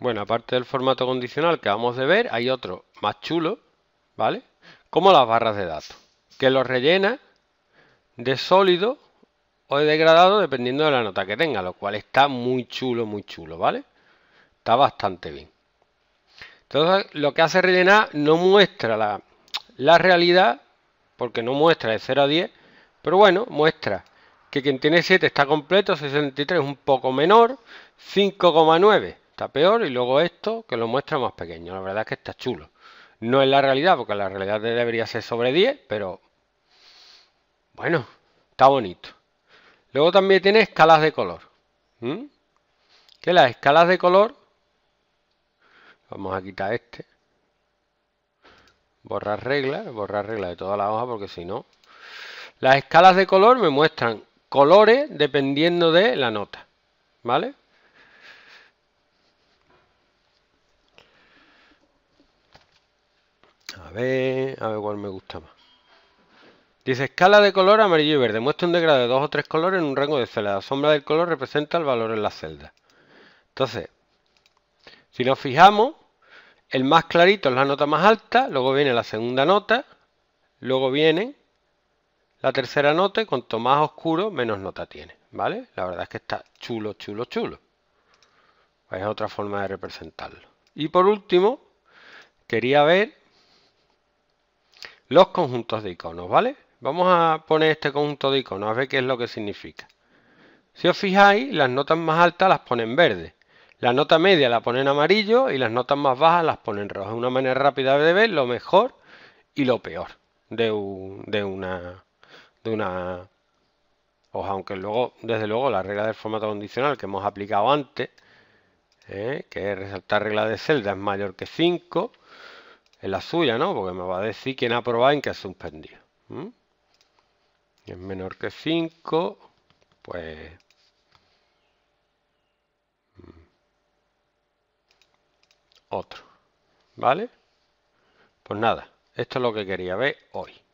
Bueno, aparte del formato condicional que vamos de ver, hay otro más chulo, ¿vale? Como las barras de datos, que lo rellena de sólido o de degradado dependiendo de la nota que tenga, lo cual está muy chulo, muy chulo, ¿vale? Está bastante bien. Entonces, lo que hace rellenar no muestra la, realidad, porque no muestra de 0 a 10, pero bueno, muestra que quien tiene 7 está completo, 63 un poco menor, 5,9 está peor y luego esto que lo muestra más pequeño. La verdad es que está chulo. No es la realidad, porque la realidad debería ser sobre 10, pero bueno, está bonito. Luego también tiene escalas de color. Que las escalas de color, vamos a quitar este. Borrar regla, borrar regla de toda la hoja porque si no... Las escalas de color me muestran colores dependiendo de la nota. ¿Vale? A ver, a ver cuál me gusta más. Dice escala de color amarillo y verde. Muestra un degrado de dos o tres colores en un rango de celda. La sombra del color representa el valor en la celda. Entonces, si nos fijamos, el más clarito es la nota más alta, luego viene la segunda nota, luego viene la tercera nota y cuanto más oscuro, menos nota tiene. ¿Vale? La verdad es que está chulo, chulo, chulo. Es otra forma de representarlo. Y por último, quería ver los conjuntos de iconos, ¿vale? Vamos a poner este conjunto de iconos, a ver qué es lo que significa. Si os fijáis, las notas más altas las ponen verde, la nota media la ponen amarillo y las notas más bajas las ponen rojas. Una manera rápida de ver lo mejor y lo peor de, de una... De una aunque luego, desde luego, la regla del formato condicional que hemos aplicado antes, ¿eh? que es resaltar regla de celda es mayor que 5, es la suya, ¿no? Porque me va a decir quién ha aprobado y quién ha suspendido. es menor que 5, pues... Mm, otro. ¿Vale? Pues nada, esto es lo que quería ver hoy.